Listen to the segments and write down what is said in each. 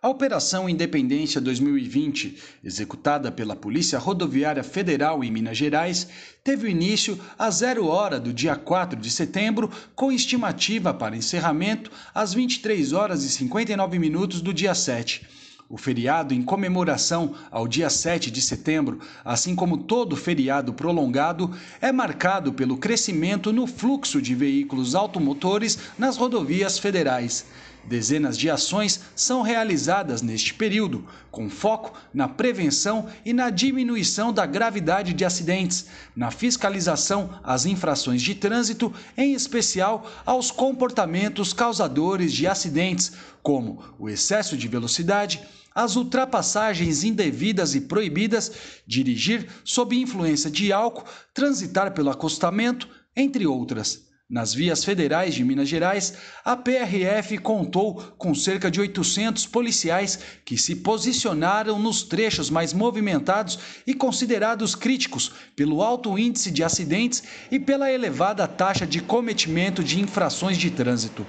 A Operação Independência 2020, executada pela Polícia Rodoviária Federal em Minas Gerais, teve início a zero hora do dia 4 de setembro, com estimativa para encerramento às 23 horas e 59 minutos do dia 7. O feriado em comemoração ao dia 7 de setembro, assim como todo feriado prolongado, é marcado pelo crescimento no fluxo de veículos automotores nas rodovias federais. Dezenas de ações são realizadas neste período, com foco na prevenção e na diminuição da gravidade de acidentes, na fiscalização às infrações de trânsito, em especial aos comportamentos causadores de acidentes, como o excesso de velocidade, as ultrapassagens indevidas e proibidas, dirigir sob influência de álcool, transitar pelo acostamento, entre outras. Nas vias federais de Minas Gerais, a PRF contou com cerca de 800 policiais que se posicionaram nos trechos mais movimentados e considerados críticos pelo alto índice de acidentes e pela elevada taxa de cometimento de infrações de trânsito.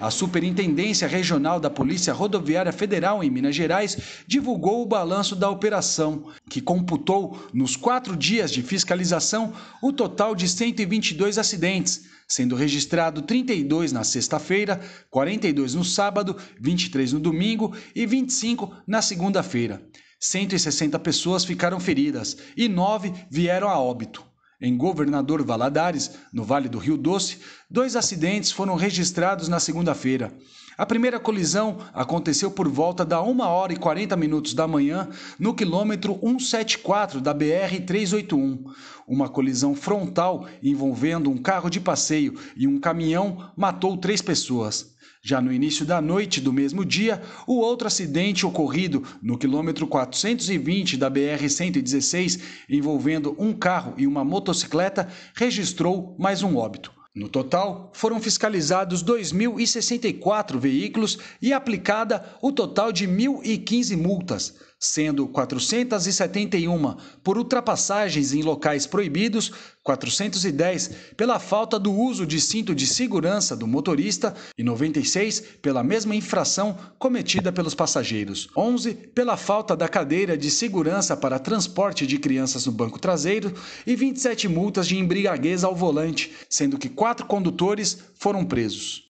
A Superintendência Regional da Polícia Rodoviária Federal em Minas Gerais divulgou o balanço da operação, que computou, nos quatro dias de fiscalização, o total de 122 acidentes sendo registrado 32 na sexta-feira, 42 no sábado, 23 no domingo e 25 na segunda-feira. 160 pessoas ficaram feridas e 9 vieram a óbito. Em Governador Valadares, no Vale do Rio Doce, dois acidentes foram registrados na segunda-feira. A primeira colisão aconteceu por volta da 1 hora e 40 minutos da manhã no quilômetro 174 da BR-381. Uma colisão frontal envolvendo um carro de passeio e um caminhão matou três pessoas. Já no início da noite do mesmo dia, o outro acidente ocorrido no quilômetro 420 da BR-116, envolvendo um carro e uma motocicleta, registrou mais um óbito. No total, foram fiscalizados 2.064 veículos e aplicada o total de 1.015 multas, sendo 471 por ultrapassagens em locais proibidos, 410 pela falta do uso de cinto de segurança do motorista e 96 pela mesma infração cometida pelos passageiros, 11 pela falta da cadeira de segurança para transporte de crianças no banco traseiro e 27 multas de embriaguez ao volante, sendo que quatro condutores foram presos.